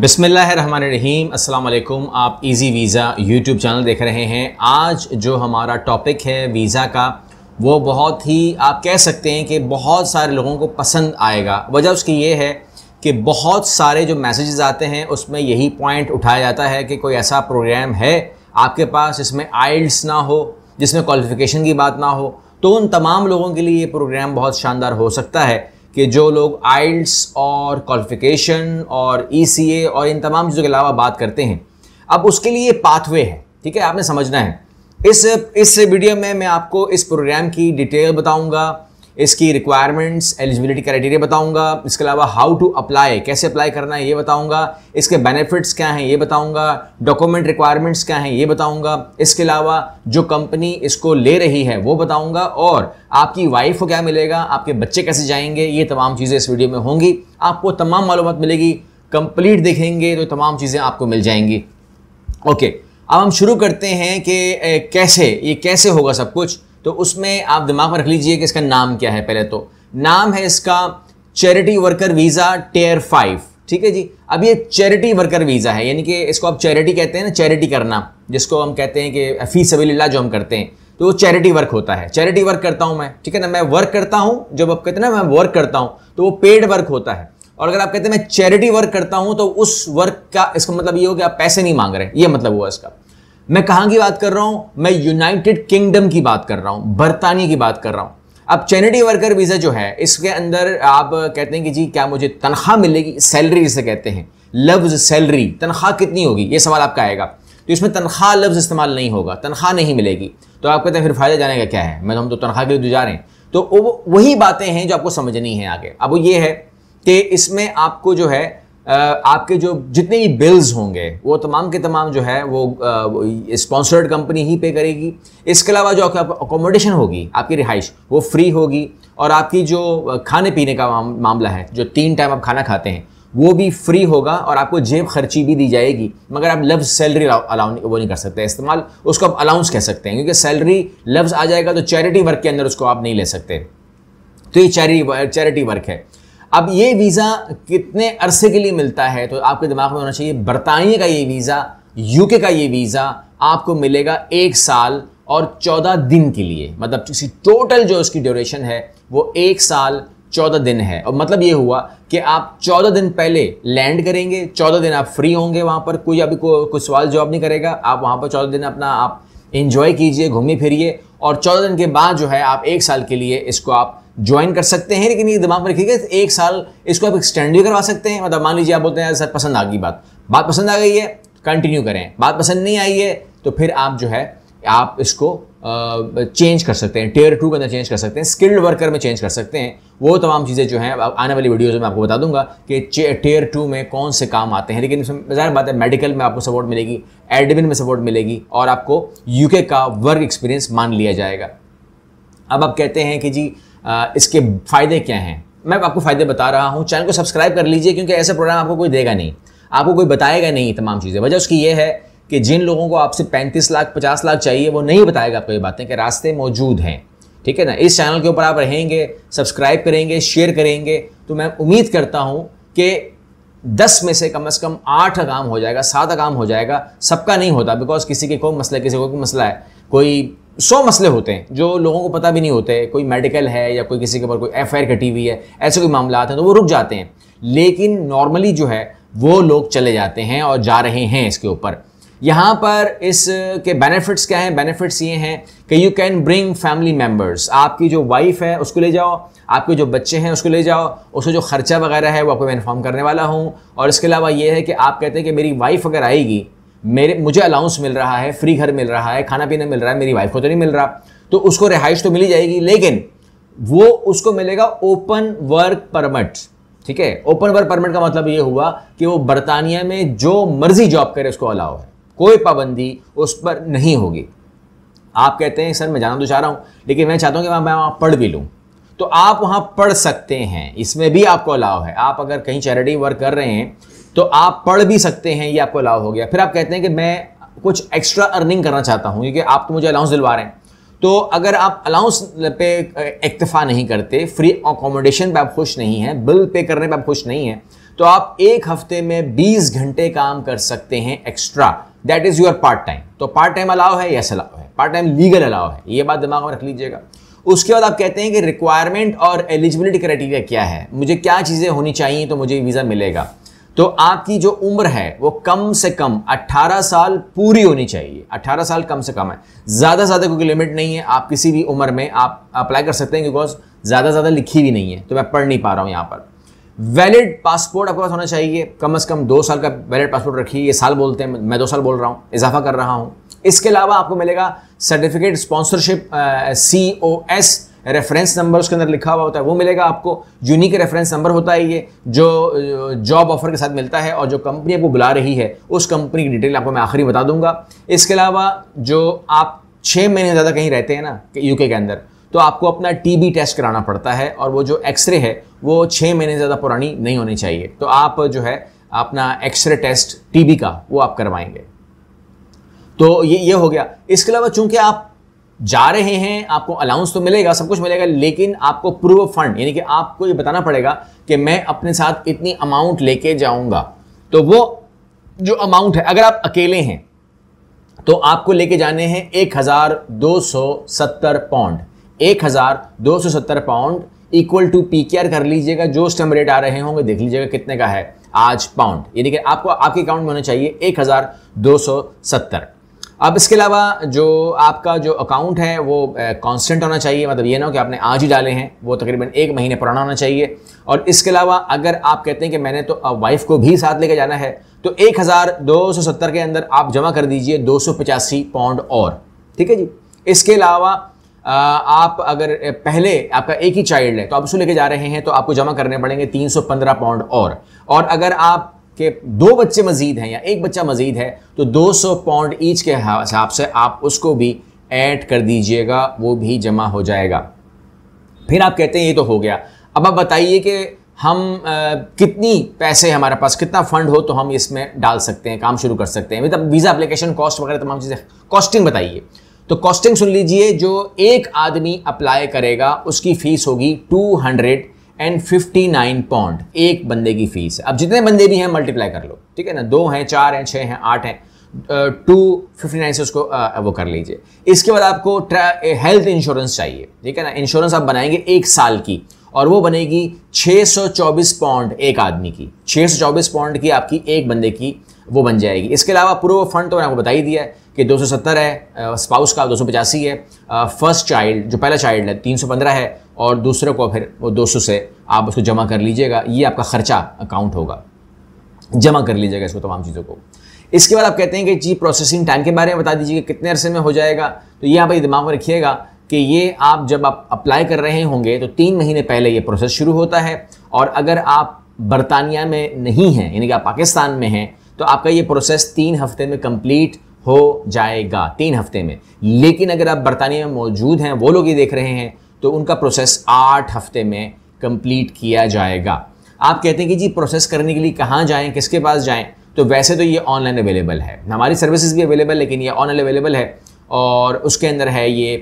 बिसमीम अल्लाम आप इजी वीज़ा यूट्यूब चैनल देख रहे हैं आज जो हमारा टॉपिक है वीज़ा का वो बहुत ही आप कह सकते हैं कि बहुत सारे लोगों को पसंद आएगा वजह उसकी ये है कि बहुत सारे जो मैसेजेस आते हैं उसमें यही पॉइंट उठाया जाता है कि कोई ऐसा प्रोग्राम है आपके पास इसमें आइल्स ना हो जिसमें क्वालिफ़िकेशन की बात ना हो तो उन तमाम लोगों के लिए ये प्रोग्राम बहुत शानदार हो सकता है कि जो लोग आइल्स और क्वालिफिकेशन और ई e और इन तमाम चीज़ों के अलावा बात करते हैं अब उसके लिए पाथवे है ठीक है आपने समझना है इस इस वीडियो में मैं आपको इस प्रोग्राम की डिटेल बताऊंगा इसकी रिक्वायरमेंट्स एलिजिबिलिटी क्राइटेरिया बताऊंगा इसके अलावा हाउ टू अप्लाई कैसे अप्लाई करना है ये बताऊंगा इसके बेनिफिट्स क्या हैं ये बताऊंगा डॉक्यूमेंट रिक्वायरमेंट्स क्या हैं ये बताऊंगा इसके अलावा जो कंपनी इसको ले रही है वो बताऊंगा और आपकी वाइफ को क्या मिलेगा आपके बच्चे कैसे जाएंगे ये तमाम चीज़ें इस वीडियो में होंगी आपको तमाम मालूम मिलेगी कंप्लीट देखेंगे तो तमाम चीज़ें आपको मिल जाएंगी ओके अब हम शुरू करते हैं कि कैसे ये कैसे होगा सब कुछ तो उसमें आप दिमाग में रख लीजिए कि इसका नाम क्या है पहले तो नाम है इसका charity worker visa tier five ठीक है जी अब ये चैरिटी वर्कर वीज़ा है यानी कि इसको आप चैरिटी कहते हैं ना चैरिटी करना जिसको हम कहते हैं कि फ़ी सबीला जो हम करते हैं तो वो चैरिटी वर्क होता है चैरिटी वर्क करता हूँ मैं ठीक है ना मैं वर्क करता हूं जब आप कहते हैं ना मैं वर्क करता हूँ तो वो पेड वर्क होता है और अगर आप कहते हैं मैं चैरिटी वर्क करता हूँ तो उस वर्क का इसका मतलब ये हो कि आप पैसे नहीं मांग रहे ये मतलब हुआ इसका मैं कहाँ की बात कर रहा हूँ मैं यूनाइटेड किंगडम की बात कर रहा हूँ बर्तानिया की बात कर रहा हूँ अब चैरिटी वर्कर वीज़ा जो है इसके अंदर आप कहते हैं कि जी क्या मुझे तनख्वाह मिलेगी सैलरी जिसे कहते हैं लफ्ज़ सैलरी तनख्वाह कितनी होगी ये सवाल आपका आएगा तो इसमें तनख्वाह लफ्ज़ इस्तेमाल नहीं होगा तनख्वाह नहीं मिलेगी तो आप कहते हैं फिर फ़ायदा जाने का क्या है मैं तो हम तो तनख्वाह के लिए जा रहे हैं तो वो वही बातें हैं जो आपको समझनी है आगे अब ये है कि इसमें आपको जो है आपके जो जितने भी बिल्स होंगे वो तमाम के तमाम जो है वो स्पॉन्सर्ड कंपनी ही पे करेगी इसके अलावा जो अकोमोडेशन होगी आपकी रिहाइश वो फ्री होगी और आपकी जो खाने पीने का मामला है जो तीन टाइम आप खाना खाते हैं वो भी फ्री होगा और आपको जेब खर्ची भी दी जाएगी मगर आप लफ्ज़ सैलरी अलाउ वो नहीं कर सकते इस्तेमाल उसको आप अलाउंस कह सकते हैं क्योंकि सैलरी लफ्ज़ आ जाएगा तो चैरिटी वर्क के अंदर उसको आप नहीं ले सकते तो ये चैरिटी चैरिटी वर्क है अब ये वीज़ा कितने अरसे के लिए मिलता है तो आपके दिमाग में होना चाहिए बरतानिया का ये वीज़ा यूके का ये वीज़ा आपको मिलेगा एक साल और चौदह दिन के लिए मतलब किसी टोटल जो उसकी ड्यूरेशन है वो एक साल चौदह दिन है और मतलब ये हुआ कि आप चौदह दिन पहले लैंड करेंगे चौदह दिन आप फ्री होंगे वहाँ पर कोई अभी को, कोई सवाल जवाब नहीं करेगा आप वहाँ पर चौदह दिन अपना आप इन्जॉय कीजिए घूमिए फिरिए और चौदह दिन के बाद जो है आप एक साल के लिए इसको आप ज्वाइन कर सकते हैं लेकिन ये दिमाग में रखिएगा एक साल इसको आप एक्सटेंड भी करवा सकते हैं मतलब मान लीजिए आप बोलते हैं सर पसंद आ गई बात बात पसंद आ गई है कंटिन्यू करें बात पसंद नहीं आई है तो फिर आप जो है आप इसको चेंज कर सकते हैं टेयर टू के अंदर चेंज कर सकते हैं स्किल्ड वर्कर में चेंज कर सकते हैं वो तमाम चीज़ें जो हैं आने वाली वीडियोज़ में आपको बता दूंगा कि टेयर टू में कौन से काम आते हैं लेकिन इसमें ज़ाहिर बात है मेडिकल में आपको सपोर्ट मिलेगी एडमिन में सपोर्ट मिलेगी और आपको यूके का वर्क एक्सपीरियंस मान लिया जाएगा अब आप कहते हैं कि जी इसके फ़ायदे क्या हैं मैं आपको फ़ायदे बता रहा हूँ चैनल को सब्सक्राइब कर लीजिए क्योंकि ऐसा प्रोग्राम आपको कोई देगा नहीं आपको कोई बताएगा नहीं तमाम चीज़ें वजह उसकी ये है कि जिन लोगों को आपसे पैंतीस लाख पचास लाख चाहिए वो नहीं बताएगा आपको ये बातें कि रास्ते मौजूद हैं ठीक है ना इस चैनल के ऊपर आप रहेंगे सब्सक्राइब करेंगे शेयर करेंगे तो मैं उम्मीद करता हूँ कि दस में से कम अज़ कम आठ काम हो जाएगा सात काम हो जाएगा सबका नहीं होता बिकॉज किसी के कोई मसला किसी को कोई मसला है कोई सौ मसले होते हैं जो लोगों को पता भी नहीं होते कोई मेडिकल है या कोई किसी के ऊपर कोई एफ आई कटी हुई है ऐसे कोई मामला हैं तो वो रुक जाते हैं लेकिन नॉर्मली जो है वो लोग चले जाते हैं और जा रहे हैं इसके ऊपर यहाँ पर इस के बेनिफिट्स क्या हैं बेनिफिट्स ये हैं कि you can bring family members आपकी जो वाइफ है उसको ले जाओ आपके जो बच्चे हैं उसको ले जाओ उसको जो खर्चा वगैरह है वो आपको मैं इन्फॉर्म करने वाला हूँ और इसके अलावा ये है कि आप कहते हैं कि मेरी वाइफ अगर आएगी मेरे मुझे अलाउंस मिल रहा है फ्री घर मिल रहा है खाना पीना मिल रहा है मेरी वाइफ को तो नहीं मिल रहा तो उसको रिहाइश तो मिली जाएगी लेकिन वो उसको मिलेगा ओपन वर्क परमिट ठीक है ओपन वर्क परमिट का मतलब ये हुआ कि वो बरतानिया में जो मर्जी जॉब करे उसको अलाउ है कोई पाबंदी उस पर नहीं होगी आप कहते हैं सर मैं जाना तो चाह रहा हूं लेकिन मैं चाहता हूँ कि मैं वहां पढ़ भी लूं तो आप वहां पढ़ सकते हैं इसमें भी आपको अलाव है आप अगर कहीं चैरिटी वर्क कर रहे हैं तो आप पढ़ भी सकते हैं ये आपको अलाउ हो गया फिर आप कहते हैं कि मैं कुछ एक्स्ट्रा अर्निंग करना चाहता हूँ क्योंकि आप तो मुझे अलाउंस दिलवा रहे हैं तो अगर आप अलाउंस पे इक्तफा नहीं करते फ्री अकोमोडेशन पर आप खुश नहीं हैं बिल पे करने पर आप खुश नहीं हैं तो आप एक हफ्ते में 20 घंटे काम कर सकते हैं extra that is your part time तो पार्ट टाइम अलाव है यस अलाउ है पार्ट टाइम लीगल अलाउ है ये बात दिमाग में रख लीजिएगा उसके बाद आप कहते हैं कि रिक्वायरमेंट और एलिजिबिलिटी क्राइटेरिया क्या है मुझे क्या चीज़ें होनी चाहिए तो मुझे वीज़ा मिलेगा तो आपकी जो उम्र है वो कम से कम 18 साल पूरी होनी चाहिए 18 साल कम से कम है ज़्यादा ज़्यादा क्योंकि लिमिट नहीं है आप किसी भी उम्र में आप अप्लाई कर सकते हैं बिकॉज ज़्यादा ज़्यादा लिखी भी नहीं है तो मैं पढ़ नहीं पा रहा हूं यहां पर वैलिड पासपोर्ट आपके पास होना चाहिए कम से कम दो साल का वैलिड पासपोर्ट रखिए ये साल बोलते हैं मैं दो साल बोल रहा हूं इजाफा कर रहा हूं इसके अलावा आपको मिलेगा certificate sponsorship C O S reference number उसके अंदर लिखा हुआ होता है वो मिलेगा आपको यूनिक रेफरेंस नंबर होता है ये जो जॉब ऑफर के साथ मिलता है और जो कंपनी आपको बुला रही है उस कंपनी की डिटेल आपको मैं आखिरी बता दूंगा इसके अलावा जो आप छः महीने ज़्यादा कहीं रहते हैं ना यूके के अंदर तो आपको अपना टीबी टेस्ट कराना पड़ता है और वो जो एक्सरे है वो छः महीने ज़्यादा पुरानी नहीं होनी चाहिए तो आप जो है अपना एक्सरे टेस्ट टीबी का वो आप करवाएंगे तो ये ये हो गया इसके अलावा चूंकि आप जा रहे हैं आपको अलाउंस तो मिलेगा सब कुछ मिलेगा लेकिन आपको प्रूव फंड यानी कि आपको ये बताना पड़ेगा कि मैं अपने साथ इतनी अमाउंट लेके जाऊंगा तो वो जो अमाउंट है अगर आप अकेले हैं तो आपको लेके जाने हैं एक हज़ार दो सौ सत्तर पाउंड एक हज़ार दो सौ सत्तर पाउंड इक्वल टू पी कर लीजिएगा जो स्टम रेट आ रहे होंगे देख लीजिएगा कितने का है आज पाउंड यानी कि आपको आपके अकाउंट में होना चाहिए एक हज़ार दो सौ सत्तर अब इसके अलावा जो आपका जो अकाउंट है वो कांस्टेंट होना चाहिए मतलब ये ना हो कि आपने आज ही डाले हैं वो तकरीबन एक महीने पुराना होना चाहिए और इसके अलावा अगर आप कहते हैं कि मैंने तो वाइफ को भी साथ लेके जाना है तो एक हज़ार दो सौ सत्तर के अंदर आप जमा कर दीजिए दो सौ पचासी पाउंड और ठीक है जी इसके अलावा आप अगर पहले आपका एक ही चाइल्ड है तो आप उसको लेके जा रहे हैं तो आपको जमा करने पड़ेंगे तीन सौ पंद्रह पाउंड और और अगर आप कि दो बच्चे मजीद हैं या एक बच्चा मजीद है तो 200 पाउंड ईच के हिसाब से आप उसको भी ऐड कर दीजिएगा वो भी जमा हो जाएगा फिर आप कहते हैं ये तो हो गया अब आप बताइए कि हम आ, कितनी पैसे हमारे पास कितना फंड हो तो हम इसमें डाल सकते हैं काम शुरू कर सकते हैं मतलब वीज़ा अप्लीकेशन कॉस्ट वगैरह तमाम चीज़ें कॉस्टिंग बताइए तो कॉस्टिंग सुन लीजिए जो एक आदमी अप्लाई करेगा उसकी फ़ीस होगी two hundred and fifty nine point एक बंदे की फीस अब जितने बंदे भी हैं मल्टीप्लाई कर लो ठीक है ना दो हैं चार हैं छः हैं आठ हैं टू फिफ्टी नाइन से उसको आ, वो कर लीजिए इसके बाद आपको हेल्थ इंश्योरेंस चाहिए ठीक है ना इंश्योरेंस आप बनाएंगे एक साल की और वो बनेगी 624 पाउंड एक आदमी की 624 पाउंड की आपकी एक बंदे की वो बन जाएगी इसके अलावा पूरा फंड तो मैंने आपको बता ही दिया है कि 270 है स्पाउस का दो है फर्स्ट चाइल्ड जो पहला चाइल्ड है 315 है और दूसरे को फिर वो दो से आप उसको जमा कर लीजिएगा ये आपका खर्चा अकाउंट होगा जमा कर लीजिएगा इसको तमाम चीज़ों को इसके बाद आप कहते हैं कि जी प्रोसेसिंग टाइम के बारे में बता दीजिए कि कितने अरसे में हो जाएगा तो ये आप दिमाग में रखिएगा कि ये आप जब आप अप्लाई कर रहे होंगे तो तीन महीने पहले ये प्रोसेस शुरू होता है और अगर आप बरतानिया में नहीं हैं यानी कि आप पाकिस्तान में हैं तो आपका ये प्रोसेस तीन हफ्ते में कंप्लीट हो जाएगा तीन हफ्ते में लेकिन अगर आप बरतानिया में मौजूद हैं वो लोग ये देख रहे हैं तो उनका प्रोसेस आठ हफ्ते में कंप्लीट किया जाएगा आप कहते हैं कि जी प्रोसेस करने के लिए कहाँ जाएँ किसके पास जाएँ तो वैसे तो ये ऑनलाइन अवेलेबल है हमारी सर्विसेज भी अवेलेबल लेकिन ये ऑनलाइन अवेलेबल है और उसके अंदर है ये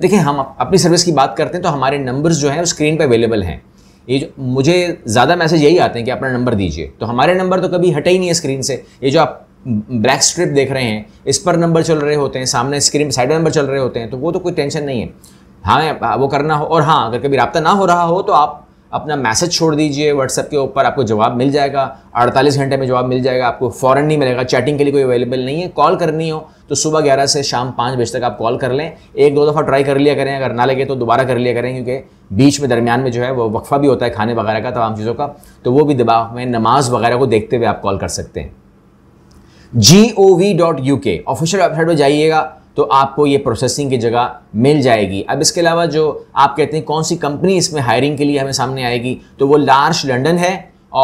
देखिए हम अपनी सर्विस की बात करते हैं तो हमारे नंबर्स जो हैं स्क्रीन पर अवेलेबल हैं ये जो मुझे ज़्यादा मैसेज यही आते हैं कि अपना नंबर दीजिए तो हमारे नंबर तो कभी हटे ही नहीं है स्क्रीन से ये जो आप ब्लैक स्ट्रिप देख रहे हैं इस पर नंबर चल रहे होते हैं सामने स्क्रीन पर साइड नंबर चल रहे होते हैं तो वो तो कोई टेंशन नहीं है हाँ वो करना हो और हाँ अगर कभी रबता ना हो रहा हो तो आप अपना मैसेज छोड़ दीजिए व्हाट्सएप के ऊपर आपको जवाब मिल जाएगा 48 घंटे में जवाब मिल जाएगा आपको फ़ौरन नहीं मिलेगा चैटिंग के लिए कोई अवेलेबल नहीं है कॉल करनी हो तो सुबह 11 से शाम 5 बजे तक आप कॉल कर लें एक दो दफ़ा ट्राई कर लिया करें अगर ना लगे तो दोबारा कर लिया करें क्योंकि बीच में दरमियान में जो है वो वक्फ़ा भी होता है खाने वगैरह का तमाम चीज़ों का तो वो भी दबाव में नमाज वगैरह को देखते हुए आप कॉल कर सकते हैं G O V dot U K official website पर जाइएगा तो आपको ये प्रोसेसिंग की जगह मिल जाएगी अब इसके अलावा जो आप कहते हैं कौन सी कंपनी इसमें हायरिंग के लिए हमें सामने आएगी तो वो लार्ज लंडन है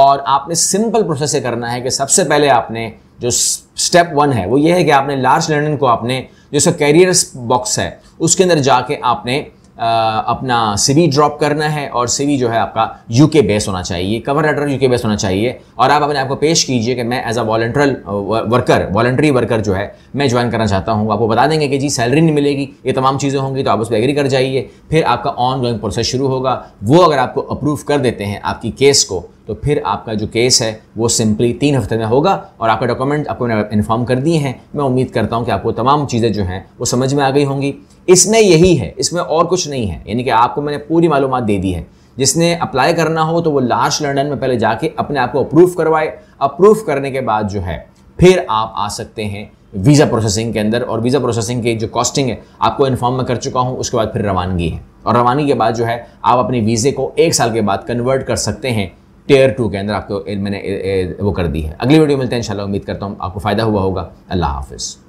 और आपने सिंपल प्रोसेस से करना है कि सबसे पहले आपने जो स्टेप वन है वो ये है कि आपने लार्ज लंडन को आपने जो सो कैरियर बॉक्स है उसके अंदर जाके आपने अपना सीवी ड्रॉप करना है और सीवी जो है आपका यूके बेस होना चाहिए कवर लेटर यूके बेस होना चाहिए और आप अपने आपको पेश कीजिए कि मैं as a voluntary worker voluntary worker जो है मैं ज्वाइन करना चाहता हूँ आपको बता देंगे कि जी सैलरी नहीं मिलेगी ये तमाम चीज़ें होंगी तो आप उस पर एग्री कर जाइए फिर आपका ऑन गोइंग प्रोसेस शुरू होगा वो अगर आपको अप्रूव कर देते हैं आपकी केस को तो फिर आपका जो केस है वो सिंपली तीन हफ्ते में होगा और आपका डॉक्यूमेंट आपको इन्फॉर्म कर दिए हैं मैं उम्मीद करता हूँ कि आपको तमाम चीज़ें जो हैं वो समझ में आ गई होंगी इसमें यही है इसमें और कुछ नहीं है यानी कि आपको मैंने पूरी मालूम दे दी है जिसने अप्लाई करना हो तो वो लास्ट लंडन में पहले जाके अपने आप को अप्रूव करवाए अप्रूव करने के बाद जो है फिर आप आ सकते हैं वीज़ा प्रोसेसिंग के अंदर और वीज़ा प्रोसेसिंग की जो कॉस्टिंग है आपको इन्फॉर्म मैं कर चुका हूँ उसके बाद फिर रवानगी है और रवानगी के बाद जो है आप अपने वीज़े को एक साल के बाद कन्वर्ट कर सकते हैं टेयर टू के अंदर आपको मैंने वो कर दी है अगली वीडियो मिलते हैं इंशाल्लाह उम्मीद करता हूँ आपको फ़ायदा हुआ होगा अल्लाह हाफिज़